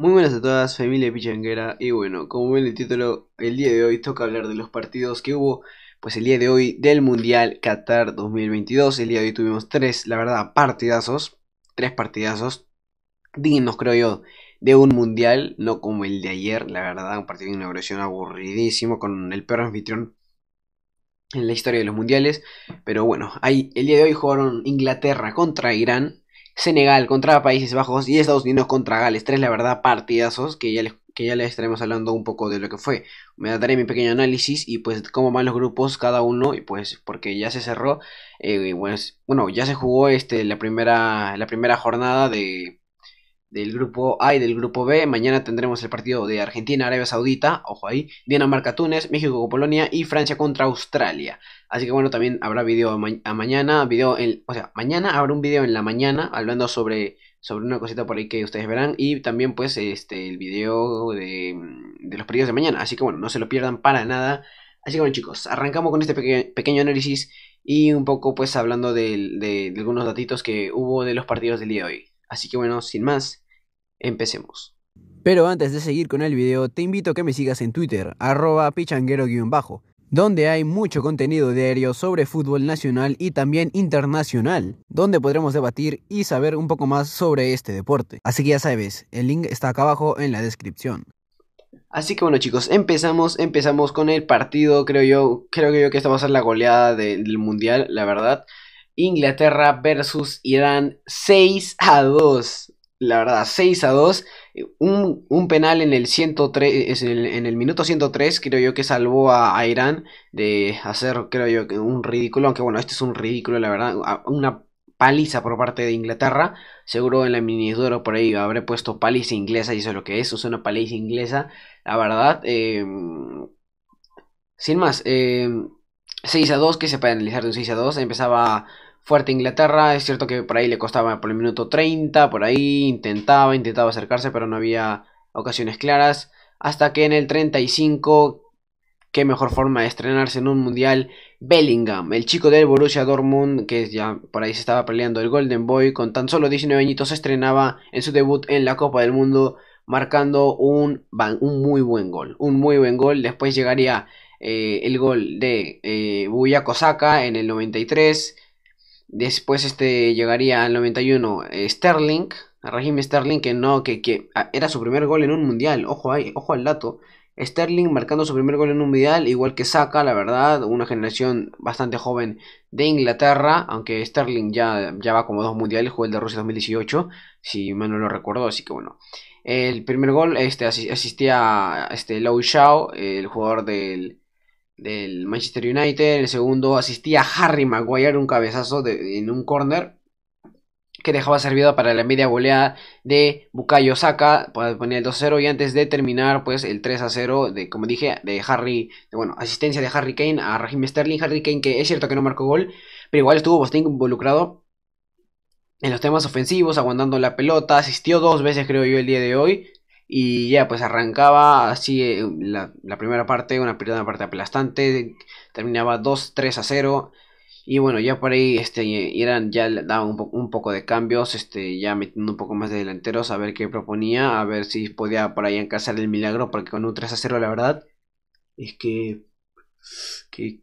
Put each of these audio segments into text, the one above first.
Muy buenas a todas, familia pichanguera. Y bueno, como ven el título, el día de hoy toca hablar de los partidos que hubo. Pues el día de hoy del Mundial Qatar 2022. El día de hoy tuvimos tres, la verdad, partidazos. Tres partidazos dignos, creo yo, de un Mundial. No como el de ayer, la verdad, un partido de inauguración aburridísimo con el peor anfitrión en la historia de los Mundiales. Pero bueno, ahí, el día de hoy jugaron Inglaterra contra Irán. Senegal contra Países Bajos y Estados Unidos contra Gales. Tres, la verdad, partidazos que ya les, que ya les estaremos hablando un poco de lo que fue. Me daré mi pequeño análisis y pues cómo van los grupos cada uno y pues porque ya se cerró, eh, pues, bueno, ya se jugó este, la, primera, la primera jornada de, del grupo A y del grupo B. Mañana tendremos el partido de Argentina, Arabia Saudita, ojo ahí, Dinamarca, Túnez, México Polonia y Francia contra Australia. Así que bueno, también habrá video a, mañana, video o sea, mañana habrá un video en la mañana hablando sobre, sobre una cosita por ahí que ustedes verán y también pues este el video de, los partidos de mañana. Así que bueno, no se lo pierdan para nada. Así que bueno chicos, arrancamos con este pequeño análisis y un poco pues hablando de, de algunos datitos que hubo de los partidos del día de hoy. Así que bueno, sin más, empecemos. Pero antes de seguir con el video, te invito a que me sigas en Twitter, arroba pichanguero-bajo, donde hay mucho contenido diario sobre fútbol nacional y también internacional, donde podremos debatir y saber un poco más sobre este deporte. Así que ya sabes, el link está acá abajo en la descripción. Así que bueno chicos, empezamos, empezamos con el partido, creo yo, creo que yo que esta va a ser la goleada del Mundial, la verdad. Inglaterra versus Irán 6 a 2. La verdad, 6 a 2. Un, penal en el, 103, en el, minuto 103 creo yo que salvó a, Irán de hacer, creo yo, un ridículo. Aunque bueno, este es un ridículo, la verdad. Una paliza por parte de Inglaterra. Seguro en la miniatura por ahí habré puesto paliza inglesa y eso es lo que es. Es una paliza inglesa. La verdad, em, sin más, 6 em, a 2, que se puede analizar de un 6 a 2. Empezaba fuerte Inglaterra. Es cierto que por ahí le costaba por el minuto 30, por ahí intentaba, intentaba acercarse, pero no había ocasiones claras. Hasta que en el 35, qué mejor forma de estrenarse en un mundial, Bellingham, el chico del Borussia Dortmund, que ya por ahí se estaba peleando el Golden Boy, con tan solo 19 añitos estrenaba en su debut en la Copa del Mundo, marcando un, un muy buen gol, un muy buen gol. Después llegaría eh, el gol de Buya eh, Buyako en el 93 Después este, llegaría al 91 eh, Sterling, a Sterling, que no, que, ah, era su primer gol en un mundial. Ojo ahí, ojo al dato. Sterling marcando su primer gol en un mundial, igual que Saka, la verdad, una generación bastante joven de Inglaterra, aunque Sterling ya, ya va como dos mundiales, jugó el de Rusia 2018, si mal no lo recuerdo, así que bueno. El primer gol este, asistía a este, Low Shaw, el jugador del, del Manchester United. el segundo asistía Harry Maguire un cabezazo de, en un corner que dejaba servido para la media goleada de Bukayo Saka para poner el 2-0 y antes de terminar pues el 3-0 de como dije de Harry bueno asistencia de Harry Kane a Raheem Sterling Harry Kane que es cierto que no marcó gol pero igual estuvo bastante involucrado en los temas ofensivos aguantando la pelota asistió dos veces creo yo el día de hoy y ya, pues arrancaba así eh, la, primera parte, una primera parte aplastante, terminaba 2-3 a 0. Y bueno, ya por ahí este, eran, ya daban un, un, poco de cambios, este, ya metiendo un poco más de delanteros a ver qué proponía, a ver si podía por ahí alcanzar el milagro, porque con un 3 a 0 la verdad es que, que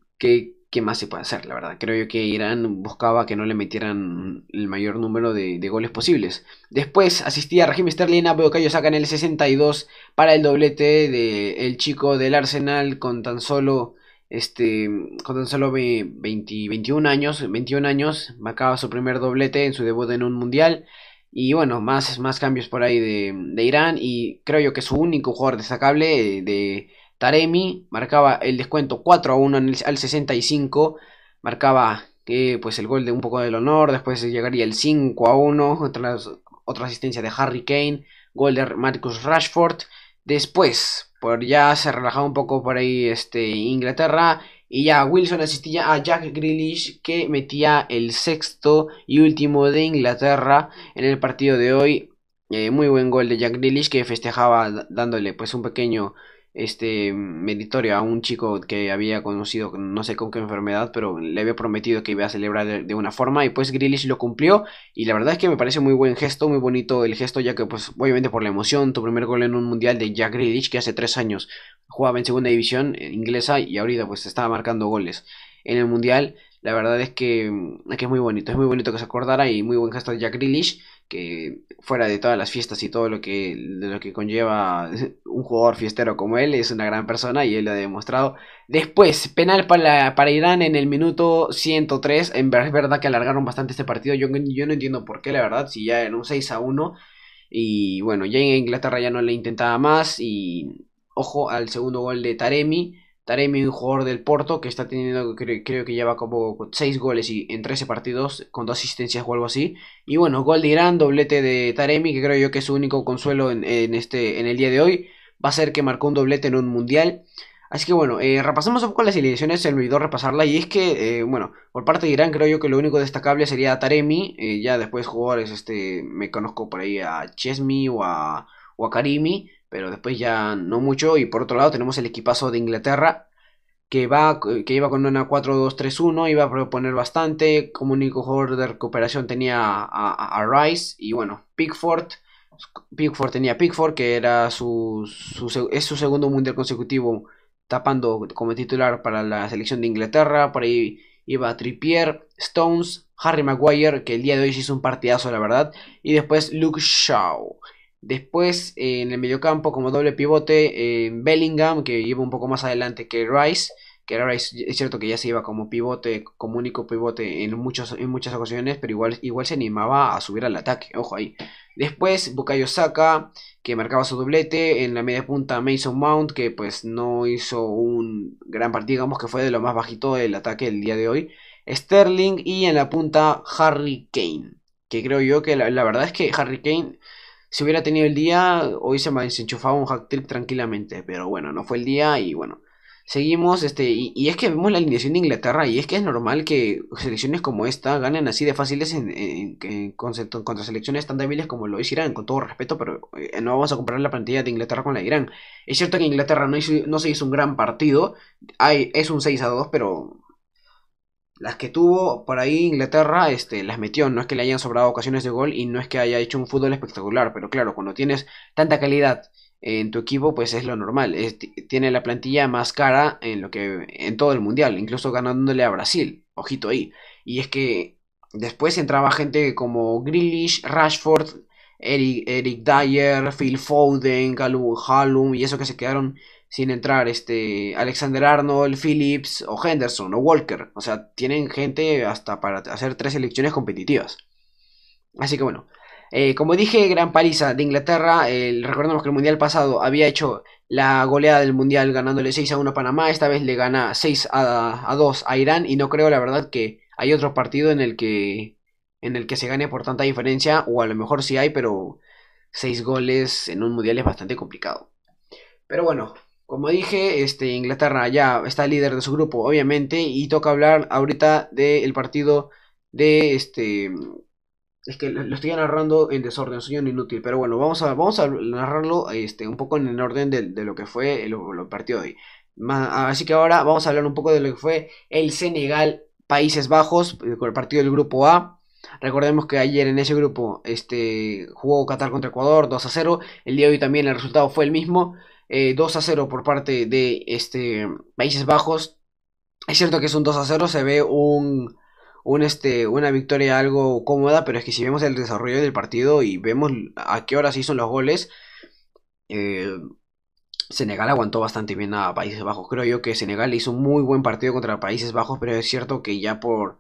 ¿qué más se puede hacer? La verdad, creo yo que Irán buscaba que no le metieran el mayor número de, goles posibles. Después asistía a Regime Sterling, a que saca en el 62 para el doblete del el chico del Arsenal con tan solo este, con tan solo 21 años, 21 años, marcaba su primer doblete en su debut en un mundial. Y bueno, más, más cambios por ahí de, de Irán. Y creo yo que su único jugador destacable de, Taremi marcaba el descuento 4 a 1 al 65. Marcaba que eh, pues el gol de un poco del honor. Después llegaría el 5 a 1. Otra, otra asistencia de Harry Kane. Gol de Marcus Rashford. Después, por ya se relajaba un poco por ahí este, Inglaterra. Y ya Wilson asistía a Jack Grealish que metía el sexto y último de Inglaterra en el partido de hoy. Eh, muy buen gol de Jack Grealish que festejaba dándole pues un pequeño este meditorio a un chico que había conocido no sé con qué enfermedad, pero le había prometido que iba a celebrar de, una forma y pues Grealish lo cumplió y la verdad es que me parece muy buen gesto, muy bonito el gesto ya que pues obviamente por la emoción, tu primer gol en un mundial de Jack Grealish que hace tres años jugaba en segunda división eh, inglesa y ahorita pues estaba marcando goles en el mundial la verdad mm, es que, es muy bonito, es muy bonito que se acordara y muy buen gesto de Jack Grealish, que fuera de todas las fiestas y todo lo que, lo que conlleva un jugador fiestero como él, es una gran persona y él lo ha demostrado. Después, penal para, para Irán en el minuto 103, en verdad, es verdad que alargaron bastante este partido, yo, yo no entiendo por qué, la verdad, si ya en un 6 a 1... Y bueno, ya en Inglaterra ya no le intentaba más. Y ojo al segundo gol de Taremi. Taremi, un jugador del Porto que está teniendo, creo, que lleva como 6 goles y, en 13 partidos, con 2 asistencias o algo así. Y bueno, gol de Irán, doblete de Taremi, que creo yo que es su único consuelo en, este, en el día de hoy. Va a ser que marcó un doblete en un mundial. Así que bueno, eh, repasamos repasemos un poco las elecciones, se me olvidó repasarla y es que, eh, bueno, por parte de Irán creo yo que lo único destacable sería Taremi, eh, ya después jugadores, este, me conozco por ahí a Chesmi o a, o a Karimi, pero después ya no mucho. Y por otro lado tenemos el equipazo de Inglaterra, que, va, que iba con una 4-2-3-1, iba a proponer bastante, como único jugador de recuperación tenía a, Rice y bueno, Pickford. Pickford tenía Pickford, que era su, es su segundo mundial consecutivo tapando como titular para la selección de Inglaterra. Por ahí iba Trippier, Stones, Harry Maguire, que el día de hoy hizo un partidazo, la verdad. Y después Luke Shaw. Después eh, en el mediocampo como doble pivote eh, Bellingham que lleva un poco más adelante que Rice, que Rice es cierto que ya se iba como pivote, como único pivote en, muchos, en muchas ocasiones, pero igual, igual se animaba a subir al ataque, ojo ahí. Después Bukayo Saka que marcaba su doblete, en la media punta Mason Mount que pues no hizo un gran partido, digamos que fue de lo más bajito del ataque el día de hoy. Sterling y en la punta Harry Kane, que creo yo que la verdad es que Harry Kane si hubiera tenido el día, hoy se me desenchufaba un hack trip tranquilamente. Pero bueno, no fue el día y bueno. Seguimos, este, y, es que vemos la alineación de Inglaterra y es que es normal que selecciones como esta ganen así de fáciles en, contra selecciones tan débiles como lo es Irán, con todo respeto, pero eh, no vamos a comparar la plantilla de Inglaterra con la de Irán. Es cierto que Inglaterra no, se hizo un gran partido, hay, es un 6 a 2, pero las que tuvo por ahí Inglaterra este, las metió, no es que le hayan sobrado ocasiones de gol y no es que haya hecho un fútbol espectacular, pero claro, cuando tienes tanta calidad en tu equipo, pues es lo normal, tiene la plantilla más cara en, lo que, en todo el mundial, incluso ganándole a Brasil, ojito ahí, y es que después entraba gente como Grealish, Rashford, Eric, Dyer, Phil Foden, Callum Hallum y eso que se quedaron sin entrar este Alexander Arnold, Phillips o Henderson o Walker. O sea, tienen gente hasta para hacer tres elecciones competitivas. Así que bueno, eh, como dije, gran paliza de Inglaterra. recordemos que el mundial pasado había hecho la goleada del mundial ganándole 6 a 1 a Panamá. Esta vez le gana 6 a, a 2 a Irán. Y no creo, la verdad, que hay otro partido en el que en el que se gane por tanta diferencia. O a lo mejor sí hay, pero 6 goles en un mundial es bastante complicado. Pero bueno, como dije, este, Inglaterra ya está líder de su grupo, obviamente, y toca hablar ahorita del partido de este... Es que lo estoy narrando en desorden, soy un inútil, pero bueno, vamos a, vamos a narrarlo este, un poco en el orden de, lo que fue el, partido de hoy. Así que ahora vamos a hablar un poco de lo que fue el Senegal Países Bajos eh, con el partido del grupo A. Recordemos que ayer en ese grupo este, jugó Qatar contra Ecuador 2 a 0. El día de hoy también el resultado fue el mismo. 2 eh, a 0 por parte de este, Países Bajos. Es cierto que es un 2 a 0, se ve un, un este, una victoria algo cómoda, pero es que si vemos el desarrollo del partido y vemos a qué hora se hizo los goles, eh, Senegal aguantó bastante bien a Países Bajos. Creo yo que Senegal hizo un muy buen partido contra Países Bajos, pero es cierto que ya por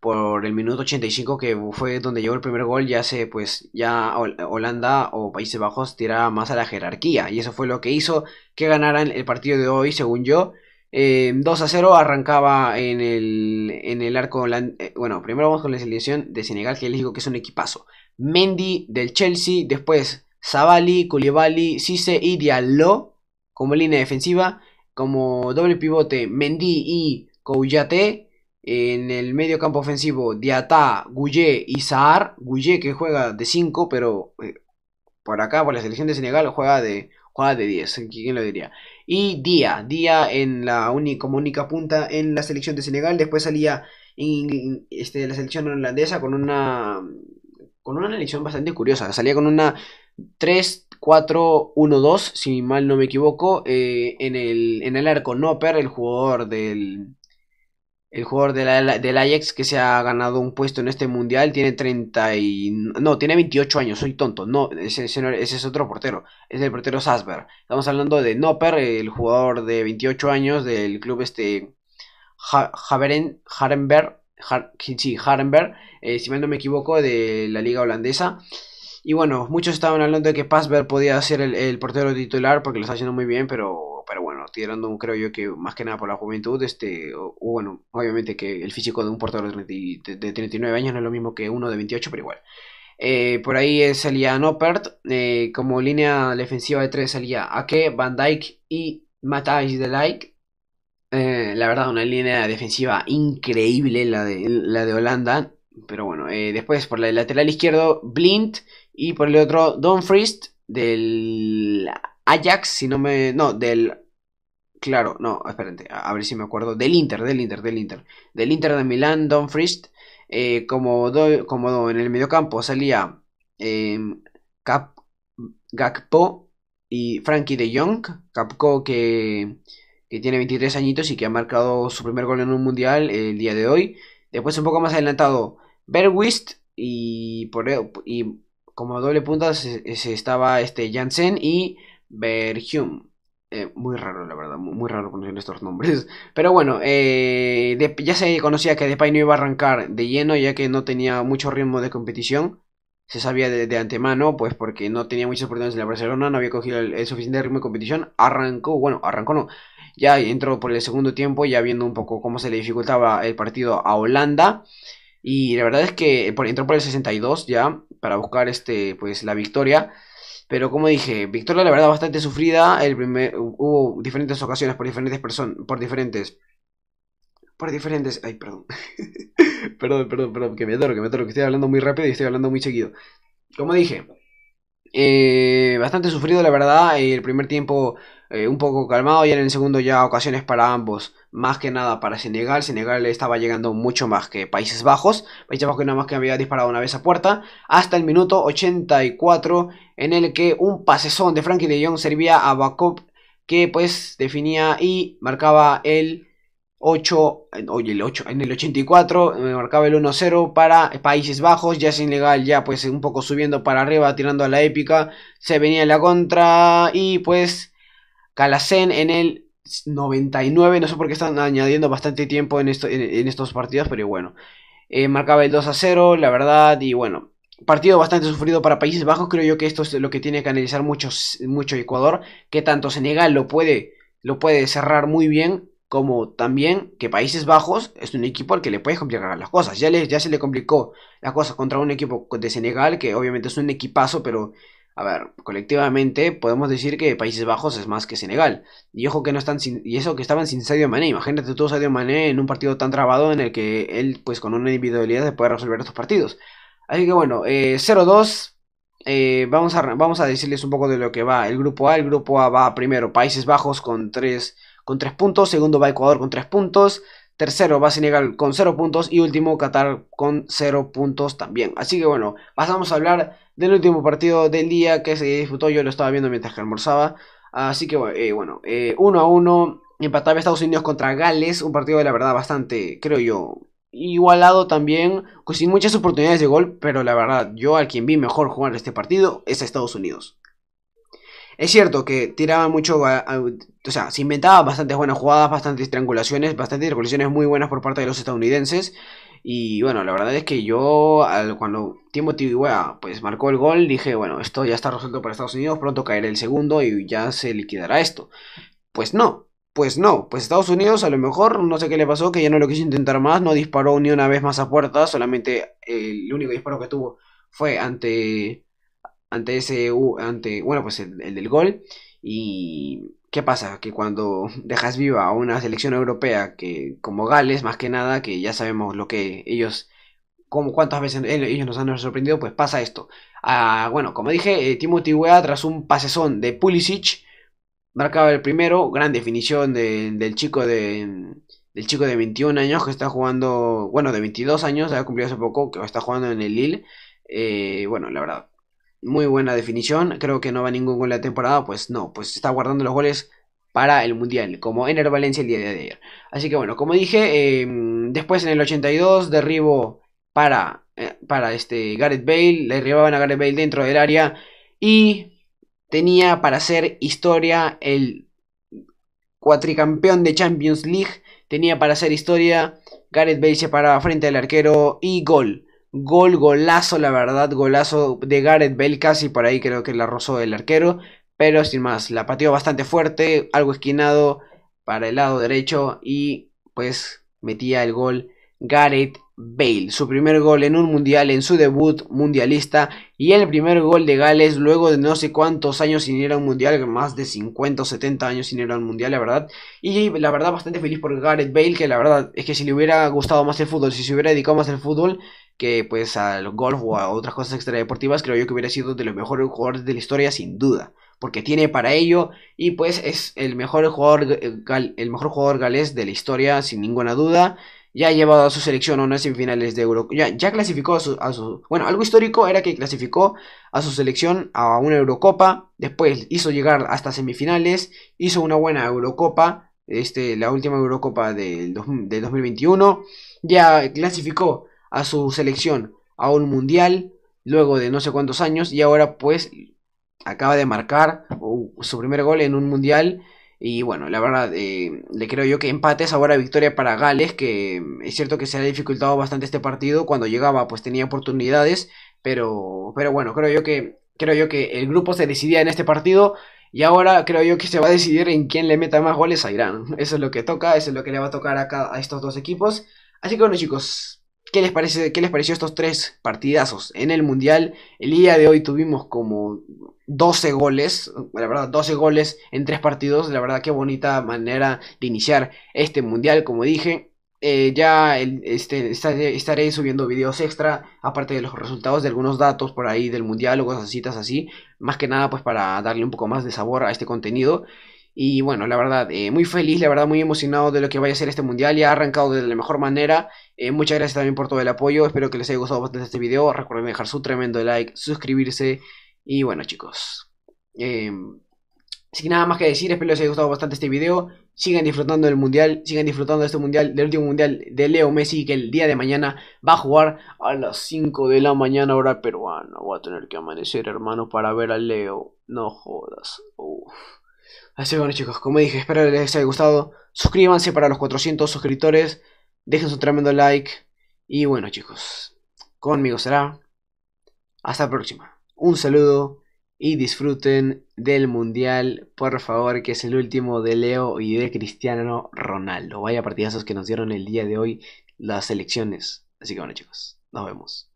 por el minuto 85 que fue donde llegó el primer gol, ya se pues ya Holanda o Países Bajos tiraba más a la jerarquía y eso fue lo que hizo que ganaran el partido de hoy, según yo. 2 em, a 0 arrancaba en el, en el arco eh, bueno, primero vamos con la selección de Senegal que les digo que es un equipazo. Mendy del Chelsea, después Zavali, Koulibaly, Sisse y Diallo como línea defensiva, como doble pivote Mendy y Kouyaté en el medio campo ofensivo, Diatá, Gouye y Saar Gouye que juega de 5, pero eh, por acá, por la selección de Senegal, juega de, juega de 10. ¿Quién lo diría? Y Día, Día en la única, como única punta en la selección de Senegal. Después salía en, este, la selección holandesa con una, con una elección bastante curiosa. Salía con una 3-4-1-2, si mal no me equivoco. Eh, en, el, en el arco Nopper, el jugador del el jugador del Ajax que se ha ganado un puesto en este mundial tiene 30 No, tiene 28 años, soy tonto. No, ese, ese, es otro portero. Es el portero Sasberg Estamos hablando de Nopper, el jugador de 28 años del club este... Haveren, Harenberg. sí, Harenberg. Eh, si no me equivoco, de la liga holandesa. Y bueno, muchos estaban hablando de que Pasberg podía ser el, el portero titular porque lo está haciendo muy bien, pero pero bueno, tirando, creo yo que más que nada por la juventud, este, bueno, obviamente que el físico de un portador de, 39 años no es lo mismo que uno de 28, pero igual. Eh, por ahí salía Noppert. Eh, como línea defensiva de 3 salía Ake, Van Dyke y Matthijs de like eh, la verdad, una línea defensiva increíble la de, la de Holanda. Pero bueno, después por el lateral izquierdo, Blind. Y por el otro, Don Frist del Ajax, si no me... No, del... Claro, no, espérate, a, ver si me acuerdo. Del Inter, del Inter, del Inter. Del Inter de Milán, Don Frist. Eh, como, en el mediocampo salía em, Cap, Gakpo y Frankie de Jong. Capco que, que tiene 23 añitos y que ha marcado su primer gol en un mundial el día de hoy. Después un poco más adelantado, Berwist y, por, e, y como doble punta estaba este Jansen y Verhume, eh, muy raro, la verdad, muy, raro conocer estos nombres. Pero bueno, eh, ya se conocía que Depay no iba a arrancar de lleno, ya que no tenía mucho ritmo de competición. Se sabía de, antemano, pues porque no tenía muchas oportunidades en la Barcelona, no había cogido el, suficiente ritmo de competición. Arrancó, bueno, arrancó no. Ya entró por el segundo tiempo, ya viendo un poco cómo se le dificultaba el partido a Holanda. Y la verdad es que entró por el 62 ya, para buscar este, pues, la victoria. Pero como dije, victoria la verdad bastante sufrida. El primer, hubo diferentes ocasiones por diferentes personas, por diferentes por diferentes. Ay, perdón. perdón, perdón, perdón, que me atoro, que me atoro, que estoy hablando muy rápido y estoy hablando muy seguido. Como dije, eh, bastante sufrido, la verdad. El primer tiempo eh, un poco calmado y en el segundo ya ocasiones para ambos más que nada para Senegal. Senegal le estaba llegando mucho más que Países Bajos. Países Bajos nada más que había disparado una vez a puerta. Hasta el minuto 84 en el que un pasezón de Frankie de Jong servía a Bakop que pues definía y marcaba el 8, oye, el 8, en el 84 eh, marcaba el 1-0 para Países Bajos, ya Senegal ya pues un poco subiendo para arriba, tirando a la épica, se venía la contra y pues Calasen en el 99, no sé por qué están añadiendo bastante tiempo en, en, estos partidos, pero bueno. Eh, marcaba el 2 a 0, la verdad, y bueno. Partido bastante sufrido para Países Bajos, creo yo que esto es lo que tiene que analizar mucho, mucho Ecuador, que tanto Senegal lo puede, lo puede cerrar muy bien, como también que Países Bajos es un equipo al que le puede complicar las cosas. Ya, ya se le complicó las cosas contra un equipo de Senegal, que obviamente es un equipazo, pero a ver, colectivamente podemos decir que Países Bajos es más que Senegal. Y ojo que no están y eso que estaban sin Sadio Mané. Imagínate tú Sadio Mané en un partido tan trabado en el que él pues con una individualidad se puede resolver estos partidos. Así que bueno, 0-2. Eh, eh, vamos, a, vamos a decirles un poco de lo que va el grupo A. El grupo A va primero Países Bajos con 3 con tres puntos. Segundo va Ecuador con 3 puntos. Tercero va Senegal con 0 puntos y último Qatar con 0 puntos también. Así que bueno, pasamos a hablar del último partido del día que se disputó. Yo lo estaba viendo mientras que almorzaba. Así que eh, bueno, 1 eh, a 1 empataba Estados Unidos contra Gales. Un partido de la verdad bastante, creo yo, igualado también. Pues sin muchas oportunidades de gol, pero la verdad yo al quien vi mejor jugar este partido es a Estados Unidos. Es cierto que tiraba mucho, o sea, se inventaba bastantes buenas jugadas, bastantes triangulaciones, bastantes recolecciones muy buenas por parte de los estadounidenses. Y bueno, la verdad es que yo, cuando Timothy Weah pues marcó el gol, dije, bueno, esto ya está resuelto para Estados Unidos, pronto caerá el segundo y ya se liquidará esto. Pues no, pues no, pues Estados Unidos a lo mejor, no sé qué le pasó, que ya no lo quiso intentar más, no disparó ni una vez más a puerta, solamente eh, el único disparo que tuvo fue ante ante ese, ante, bueno, pues el, del gol. Y ¿Qué pasa? Que cuando dejas viva a una selección europea que, como Gales, más que nada, que ya sabemos lo que ellos, como cuántas veces ellos nos han sorprendido, pues pasa esto. Ah, bueno, como dije, eh, Timothy Weah tras un pasezón de Pulisic, marcaba el primero, gran definición del chico de del chico de 21 años que está jugando, bueno, de 22 años, ha cumplido hace poco, que está jugando en el Lille. Eh, bueno, la verdad, muy buena definición. Creo que no va ningún gol de la temporada. Pues no, pues está guardando los goles para el Mundial, como en el Valencia el día de ayer. Así que bueno, como dije, em, después en el 82 derribo para, eh, para este Gareth Bale, le derribaban a Gareth Bale dentro del área y tenía para hacer historia el cuatricampeón de Champions League, tenía para hacer historia, Gareth Bale se paraba frente al arquero y gol. Gol, golazo, la verdad, golazo de Gareth Bale, casi por ahí creo que la rozó el arquero. Pero sin más, la pateó bastante fuerte, algo esquinado para el lado derecho y pues metía el gol Gareth Bale. Su primer gol en un mundial, en su debut mundialista y el primer gol de Gales luego de no sé cuántos años sin ir a un mundial, más de 50 o 70 años sin ir a un mundial, la verdad. Y la verdad bastante feliz por Gareth Bale, que la verdad es que si le hubiera gustado más el fútbol, si se hubiera dedicado más al fútbol, que pues al golf o a otras cosas extradeportivas, creo yo que hubiera sido de los mejores jugadores de la historia sin duda, porque tiene para ello y pues es el mejor jugador eh, el mejor jugador galés de la historia sin ninguna duda. Ya ha llevado a su selección a unas semifinales de Eurocopa. Ya, clasificó a su, Bueno, algo histórico era que clasificó a su selección a una Eurocopa. Después hizo llegar hasta semifinales. Hizo una buena Eurocopa. Este, la última Eurocopa del, del 2021. Ya clasificó a su selección a un mundial luego de no sé cuántos años y ahora pues acaba de marcar su primer gol en un mundial y bueno, la verdad, eh, le creo yo que empates, ahora victoria para Gales, que mm, es cierto que se ha dificultado bastante este partido, cuando llegaba pues tenía oportunidades, pero, pero bueno, creo yo, que, creo yo que el grupo se decidía en este partido y ahora creo yo que se va a decidir en quién le meta más goles a Irán. Eso es lo que toca, eso es lo que le va a tocar acá a estos dos equipos. Así que bueno chicos, ¿Qué les, parece, ¿Qué les pareció estos tres partidazos? En el Mundial, el día de hoy tuvimos como 12 goles, la verdad, 12 goles en tres partidos, la verdad, qué bonita manera de iniciar este Mundial, como dije. Eh, ya este, estaré, subiendo videos extra, aparte de los resultados de algunos datos por ahí del Mundial o cosas así, más que nada pues para darle un poco más de sabor a este contenido. Y bueno, la verdad, eh, muy feliz, la verdad, muy emocionado de lo que vaya a ser este mundial. Ya ha arrancado de la mejor manera. Eh, muchas gracias también por todo el apoyo. Espero que les haya gustado bastante este video. Recuerden dejar su tremendo like, suscribirse. Y bueno, chicos. Em, sin nada más que decir, espero que les haya gustado bastante este video. Sigan disfrutando del mundial, sigan disfrutando de este mundial, del último mundial de Leo Messi, que el día de mañana va a jugar a las 5 de la mañana, hora peruana. Voy a tener que amanecer, hermano, para ver a Leo. No jodas. Así que bueno chicos, como dije, espero que les haya gustado. Suscríbanse para los 400 suscriptores. Dejen su tremendo like. Y bueno chicos, conmigo será. Hasta la próxima. Un saludo y disfruten del Mundial, por favor, que es el último de Leo y de Cristiano Ronaldo. Vaya partidazos que nos dieron el día de hoy las elecciones. Así que bueno chicos, nos vemos.